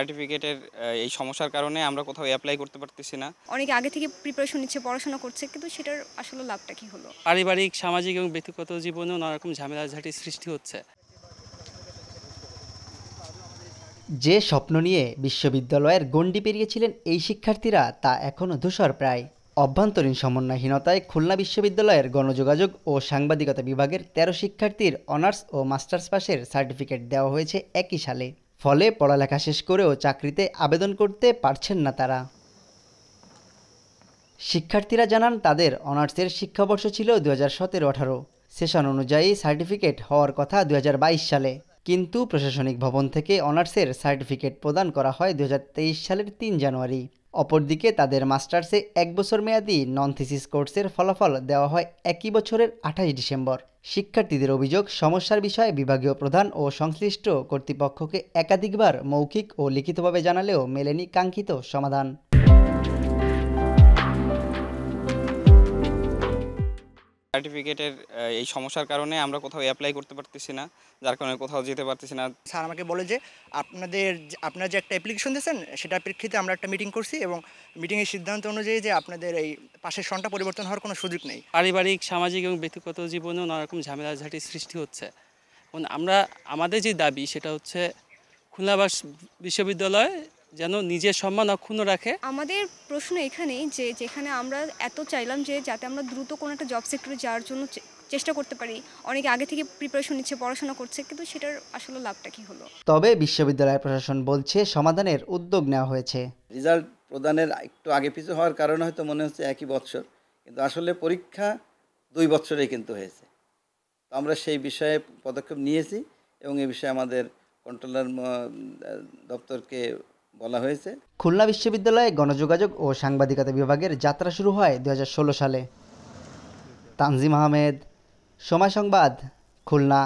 সার্টিফিকেটের এই সমস্যার কারণে আমরা কোথাও অ্যাপ্লাই করতে পারতেছি না অনেকে আগে থেকে প্রিপারেশন নিচ্ছে পড়াশোনা করছে কিন্তু সেটার আসলে লাভটা কি হলো পারিবারিক সামাজিক এবং ব্যক্তিগত জীবনেও নানা রকম ঝামেলাঝাটির সৃষ্টি হচ্ছে যে স্বপ্ন নিয়ে বিশ্ববিদ্যালয়ের গণ্ডি পেরিয়েছিলেন এই শিক্ষার্থীরা তা এখনও ধূসর প্রায় অভ্যন্তরীণ সমন্বয়হীনতায় খুলনা বিশ্ববিদ্যালয়ের গণযোগাযোগ ও সাংবাদিকতা বিভাগের ১৩ শিক্ষার্থীর অনার্স ও মাস্টার্স পাশের সার্টিফিকেট দেওয়া হয়েছে একই সালে ফলে পড়ালেখা শেষ করেও চাকরিতে আবেদন করতে পারছেন না তারা শিক্ষার্থীরা জানান তাদের অনার্সের শিক্ষাবর্ষ ছিল দু হাজার সতেরো আঠারো সেশন অনুযায়ী সার্টিফিকেট হওয়ার কথা দু সালে কিন্তু প্রশাসনিক ভবন থেকে অনার্সের সার্টিফিকেট প্রদান করা হয় দু সালের তিন জানুয়ারি অপরদিকে তাদের মাস্টার্সে এক বছর মেয়াদী নন থিসিস কোর্সের ফলাফল দেওয়া হয় একই বছরের আঠাশ ডিসেম্বর শিক্ষার্থীদের অভিযোগ সমস্যার বিষয়ে বিভাগীয় প্রধান ও সংশ্লিষ্ট কর্তৃপক্ষকে একাধিকবার মৌখিক ও লিখিতভাবে জানালেও মেলেনি কাঙ্ক্ষিত সমাধান সার্টিফিকেটের এই সমস্যার কারণে আমরা কোথাও অ্যাপ্লাই করতে পারতেছি না যার কারণে কোথাও যেতে পারতেছি না স্যার আমাকে বলে যে আপনাদের আপনারা যে একটা অ্যাপ্লিকেশন দিয়েছেন সেটার প্রেক্ষিতে আমরা একটা মিটিং করছি এবং মিটিংয়ের সিদ্ধান্ত অনুযায়ী যে আপনাদের এই পাশের সনটা পরিবর্তন হওয়ার কোনো সুযোগ নেই পারিবারিক সামাজিক এবং ব্যক্তিগত জীবনেও নানারকম ঝাঁটি সৃষ্টি হচ্ছে আমরা আমাদের যে দাবি সেটা হচ্ছে খুলনাবাস বিশ্ববিদ্যালয় যেন নিজের সম্মান অক্ষুণ্ণ রাখে আমাদের প্রশ্ন এখানেই যে যেখানে আমরা এত চাইলাম যে যাতে আমরা দ্রুত কোনো একটা জব সেক্টরে যাওয়ার জন্য চেষ্টা করতে পারি অনেকে আগে থেকে প্রিপারেশন নিচ্ছে পড়াশোনা করছে কিন্তু সেটার আসলে লাভটা কি হলো তবে বিশ্ববিদ্যালয় প্রশাসন বলছে সমাধানের উদ্যোগ নেওয়া হয়েছে রেজাল্ট প্রদানের একটু আগে পিছু হওয়ার কারণে হয়তো মনে হচ্ছে একই বছর কিন্তু আসলে পরীক্ষা দুই বছরেই কিন্তু হয়েছে তো আমরা সেই বিষয়ে পদক্ষেপ নিয়েছি এবং এ বিষয়ে আমাদের কন্ট্রোলার দপ্তরকে বলা হয়েছে খুলনা বিশ্ববিদ্যালয়ে গণযোগাযোগ ও সাংবাদিকতা বিভাগের যাত্রা শুরু হয় দু সালে তানজিম আহমেদ সময় সংবাদ খুলনা